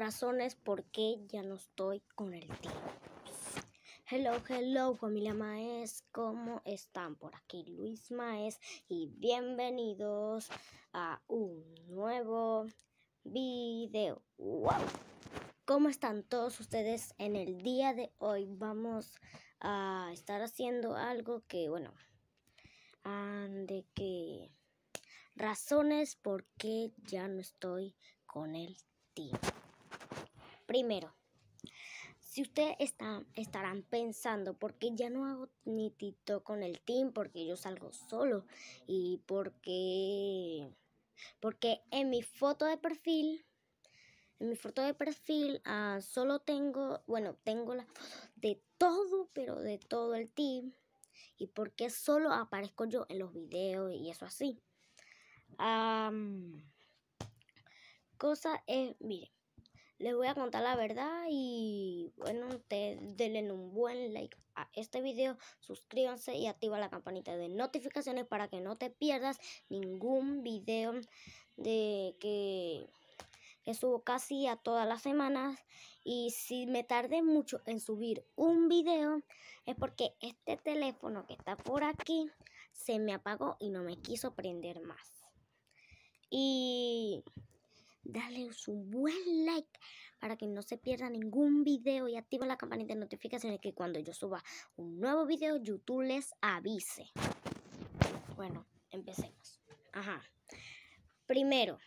razones por qué ya no estoy con el tiempo. Hello, hello familia Maes, ¿cómo están? Por aquí Luis Maes y bienvenidos a un nuevo video. ¿Cómo están todos ustedes? En el día de hoy vamos a estar haciendo algo que, bueno, de que razones por qué ya no estoy con el tío. Primero, si ustedes está, estarán pensando, por qué ya no hago ni tito con el team, porque yo salgo solo y porque, porque en mi foto de perfil, en mi foto de perfil ah, solo tengo, bueno, tengo la foto de todo, pero de todo el team y porque solo aparezco yo en los videos y eso así. cosa es, miren les voy a contar la verdad y bueno, denle un buen like a este video, suscríbanse y activa la campanita de notificaciones para que no te pierdas ningún video de que, que subo casi a todas las semanas y si me tardé mucho en subir un video es porque este teléfono que está por aquí se me apagó y no me quiso prender más. Y Dale un buen like para que no se pierda ningún video y activa la campanita de notificaciones que cuando yo suba un nuevo video YouTube les avise. Bueno, empecemos. Ajá. Primero,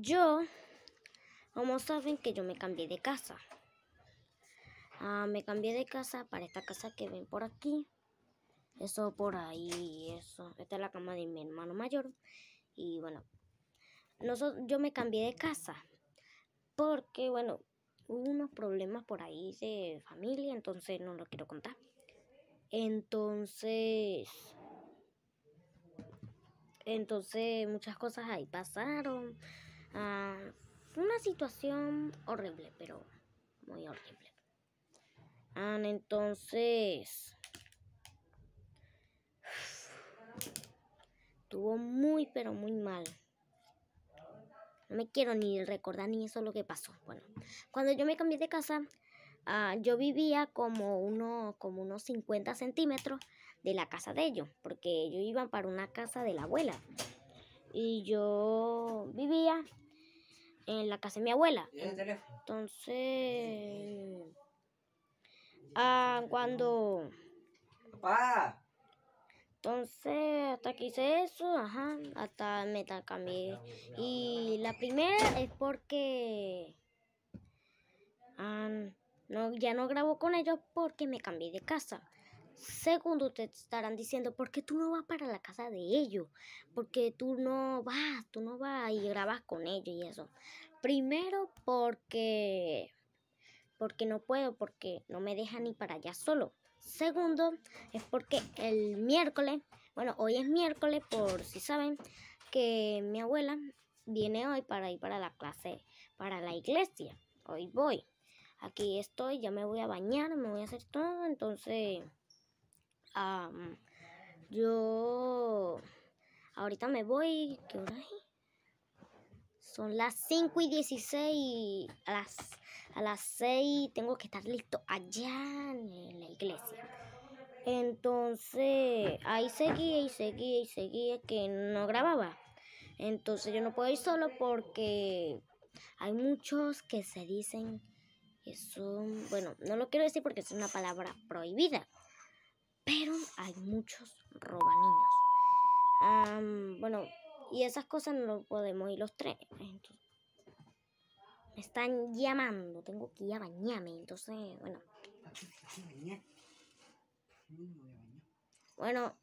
yo, como saben que yo me cambié de casa. Ah, me cambié de casa para esta casa que ven por aquí. Eso por ahí, eso. Esta es la cama de mi hermano mayor. Y bueno, yo me cambié de casa porque, bueno, hubo unos problemas por ahí de familia, entonces no lo quiero contar. Entonces, entonces muchas cosas ahí pasaron. Ah, fue una situación horrible, pero muy horrible. Ah, entonces, Estuvo muy, pero muy mal. No me quiero ni recordar ni eso lo que pasó. Bueno, cuando yo me cambié de casa, ah, yo vivía como, uno, como unos 50 centímetros de la casa de ellos, porque ellos iban para una casa de la abuela. Y yo vivía en la casa de mi abuela. Entonces, ah, cuando... Papá. Entonces, hasta que hice eso, ajá, hasta me cambié. Y la primera es porque no, ya no grabo con ellos porque me cambié de casa. Segundo, te estarán diciendo, ¿por qué tú no vas para la casa de ellos? Porque tú no vas, tú no vas y grabas con ellos y eso. Primero porque porque no puedo, porque no me dejan ni para allá solo. Segundo, es porque el miércoles, bueno, hoy es miércoles por si saben que mi abuela viene hoy para ir para la clase, para la iglesia. Hoy voy. Aquí estoy, ya me voy a bañar, me voy a hacer todo, entonces yo ahorita me voy, ¿qué hora es? Son las 5 y 16, las a las 6 tengo que estar listo allá en la iglesia. Entonces, ahí seguía y seguía y seguía que no grababa. Entonces yo no puedo ir solo porque hay muchos que se dicen que son, bueno, no lo quiero decir porque es una palabra prohibida, pero hay muchos robaninos. Um, bueno, y esas cosas no lo podemos ir los tres. Pues, entonces, me están llamando, tengo que ir a bañarme, entonces, bueno. Bueno.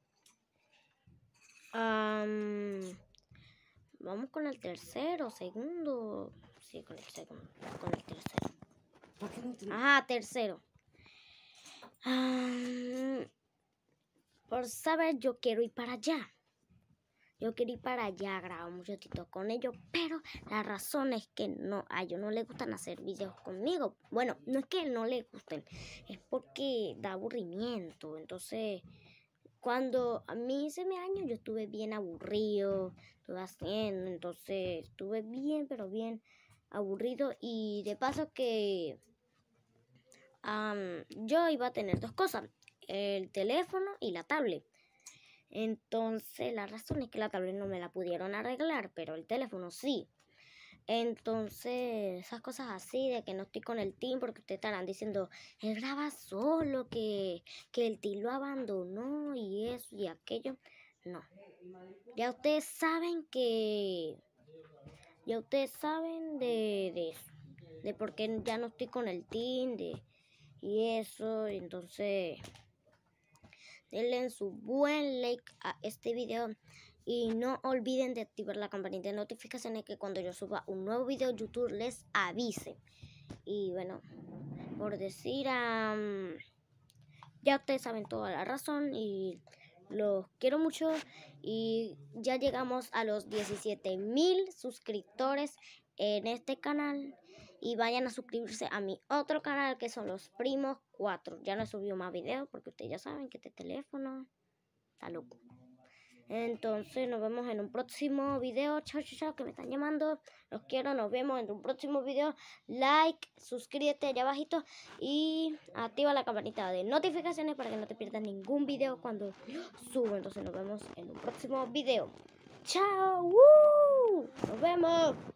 vamos con el tercero, segundo. Sí, con el segundo. Con el tercero. Ajá, tercero. por saber, yo quiero ir para allá. Yo quería ir para allá grabar un con ellos, pero la razón es que no, a ellos no les gustan hacer videos conmigo. Bueno, no es que no les gusten, es porque da aburrimiento. Entonces, cuando a mí hice mi año, yo estuve bien aburrido, estuve haciendo, entonces estuve bien, pero bien aburrido. Y de paso que yo iba a tener dos cosas, el teléfono y la tablet. Entonces, la razón es que la tablet no me la pudieron arreglar, pero el teléfono sí. Entonces, esas cosas así de que no estoy con el team porque ustedes estarán diciendo, él graba solo, que, que el team lo abandonó y eso y aquello. No. Ya ustedes saben que... Ya ustedes saben de, eso. De por qué ya no estoy con el team, de... Y eso, entonces denle su buen like a este video y no olviden de activar la campanita de notificaciones que cuando yo suba un nuevo video YouTube les avise. Y bueno, por decir, ya ustedes saben toda la razón y los quiero mucho y ya llegamos a los 17 mil suscriptores en este canal y vayan a suscribirse a mi otro canal que son los primos 4. Ya no he subido más videos porque ustedes ya saben que este teléfono está loco. Entonces nos vemos en un próximo video. Chao, chao, chao, que me están llamando. Los quiero, nos vemos en un próximo video. Like, suscríbete allá abajito y activa la campanita de notificaciones para que no te pierdas ningún video cuando subo. Entonces nos vemos en un próximo video. Chao, uh, nos vemos.